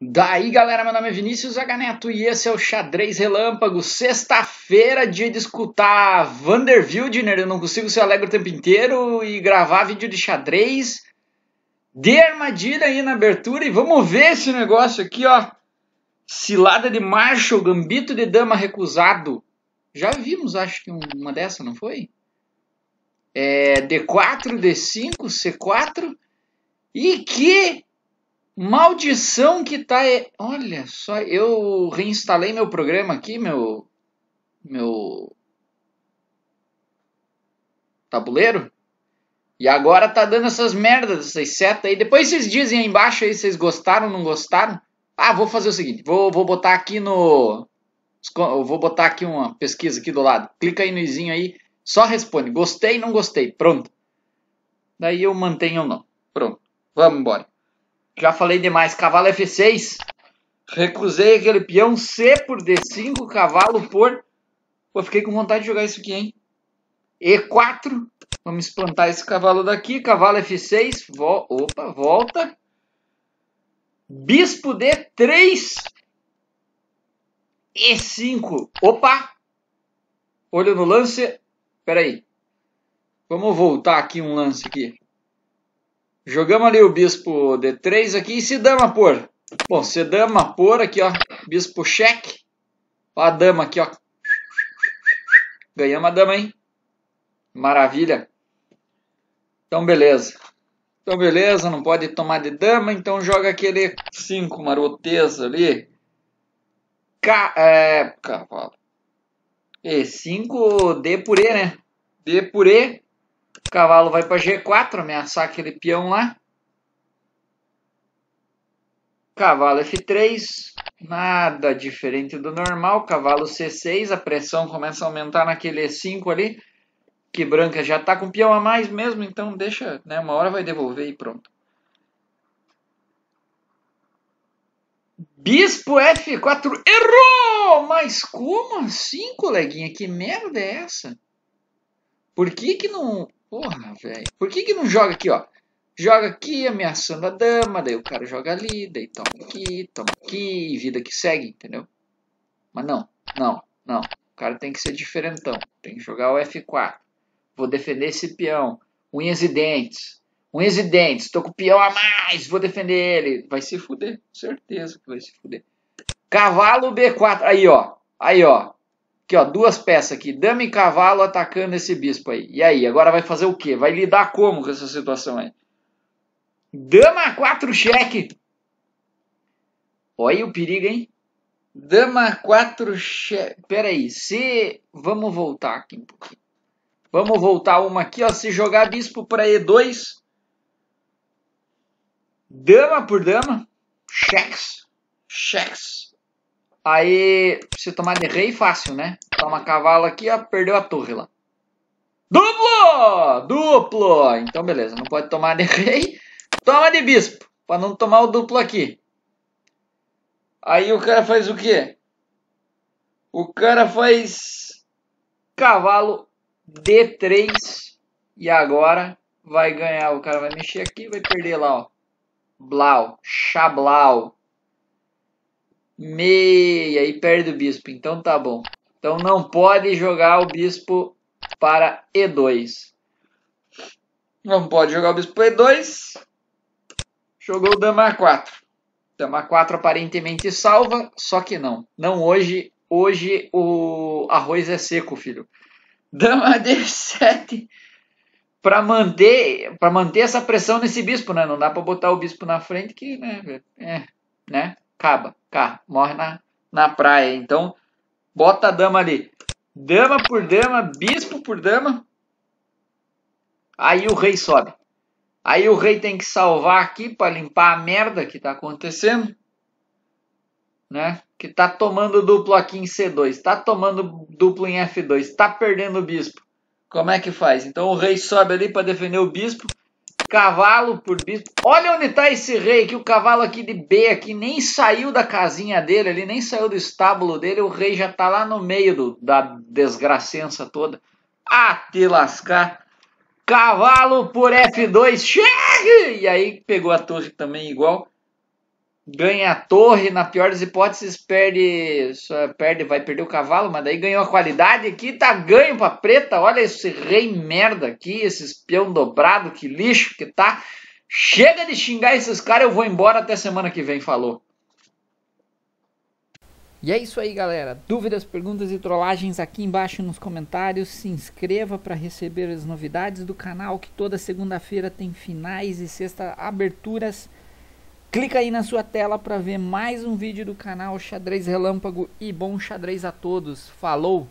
Daí, galera, meu nome é Vinícius Aganeto e esse é o Xadrez Relâmpago. Sexta-feira, dia de escutar Vander Wildner. Eu não consigo ser alegre o tempo inteiro e gravar vídeo de xadrez. Dê armadilha aí na abertura e vamos ver esse negócio aqui, ó. Cilada de macho, gambito de dama recusado. Já vimos, acho que uma dessa, não foi? É, D4, D5, C4. E que Maldição que tá. E... Olha só, eu reinstalei meu programa aqui, meu. Meu. Tabuleiro? E agora tá dando essas merdas, essas setas aí. Depois vocês dizem aí embaixo aí se vocês gostaram, não gostaram. Ah, vou fazer o seguinte, vou, vou botar aqui no. Vou botar aqui uma pesquisa aqui do lado. Clica aí no izinho aí, só responde. Gostei, não gostei. Pronto. Daí eu mantenho ou não. Pronto. Vamos embora. Já falei demais. Cavalo F6. Recusei aquele peão C por D5, cavalo por. Pô, fiquei com vontade de jogar isso aqui, hein? E4. Vamos espantar esse cavalo daqui. Cavalo F6. Vo... Opa, volta. Bispo D3. E5. Opa! Olho no lance. Peraí. Vamos voltar aqui um lance aqui. Jogamos ali o bispo D3 aqui e se dama por. Bom, se dama por aqui, ó. Bispo cheque. Ó a dama aqui, ó. Ganhamos a dama, hein? Maravilha. Então, beleza. Então, beleza, não pode tomar de dama, então joga aquele 5 maroteza ali. Ca... É... Cavalo. E5 D por E, né? D por E. O cavalo vai para G4, ameaçar aquele peão lá. Cavalo F3, nada diferente do normal. Cavalo C6, a pressão começa a aumentar naquele E5 ali. Que branca já está com peão a mais mesmo, então deixa, né? Uma hora vai devolver e pronto. Bispo F4, errou! Mas como assim, coleguinha? Que merda é essa? Por que que não... Porra, velho. Por que, que não joga aqui, ó? Joga aqui ameaçando a dama, daí o cara joga ali, daí toma aqui, toma aqui, vida que segue, entendeu? Mas não, não, não. O cara tem que ser diferentão. Tem que jogar o F4. Vou defender esse peão. Unhas e dentes. Unhas e dentes. Tô com o peão a mais. Vou defender ele. Vai se fuder. Certeza que vai se fuder. Cavalo B4. Aí, ó. Aí, ó. Aqui, ó, duas peças aqui, dama e cavalo atacando esse bispo aí. E aí, agora vai fazer o quê? Vai lidar como com essa situação aí? Dama 4 cheque. Olha o perigo, hein? Dama 4 cheque. Pera aí, se... Vamos voltar aqui um pouquinho. Vamos voltar uma aqui, ó. Se jogar bispo para E2. Dama por dama. Cheques. Cheques. Aí, se tomar de rei, fácil, né? Toma cavalo aqui, ó, perdeu a torre lá. Duplo! Duplo! Então, beleza, não pode tomar de rei. Toma de bispo, pra não tomar o duplo aqui. Aí o cara faz o quê? O cara faz cavalo D3. E agora vai ganhar. O cara vai mexer aqui vai perder lá, ó. Blau, Chablau meia e perde o bispo. Então tá bom. Então não pode jogar o bispo para E2. Não pode jogar o bispo E2. Jogou o dama A4. Dama A4 aparentemente salva, só que não. Não hoje. Hoje o arroz é seco, filho. Dama D7 para manter para manter essa pressão nesse bispo, né? Não dá para botar o bispo na frente que, né? É, né? acaba, cara, morre na, na praia. Então, bota a dama ali. Dama por dama, bispo por dama. Aí o rei sobe. Aí o rei tem que salvar aqui para limpar a merda que tá acontecendo. Né? Que tá tomando duplo aqui em C2, tá tomando duplo em F2, tá perdendo o bispo. Como é que faz? Então o rei sobe ali para defender o bispo. Cavalo por bispo. Olha onde está esse rei, que o cavalo aqui de B aqui nem saiu da casinha dele, ele nem saiu do estábulo dele, o rei já está lá no meio do, da desgracença toda. A ah, te lascar. Cavalo por F2, chegue! E aí pegou a torre também igual ganha a torre, na pior das hipóteses, perde, perde vai perder o cavalo, mas daí ganhou a qualidade aqui, tá ganho pra preta. Olha esse rei merda aqui, esse espião dobrado, que lixo que tá. Chega de xingar esses caras, eu vou embora até semana que vem, falou. E é isso aí, galera. Dúvidas, perguntas e trollagens aqui embaixo nos comentários. Se inscreva para receber as novidades do canal, que toda segunda-feira tem finais e sexta aberturas. Clica aí na sua tela para ver mais um vídeo do canal Xadrez Relâmpago e bom xadrez a todos. Falou!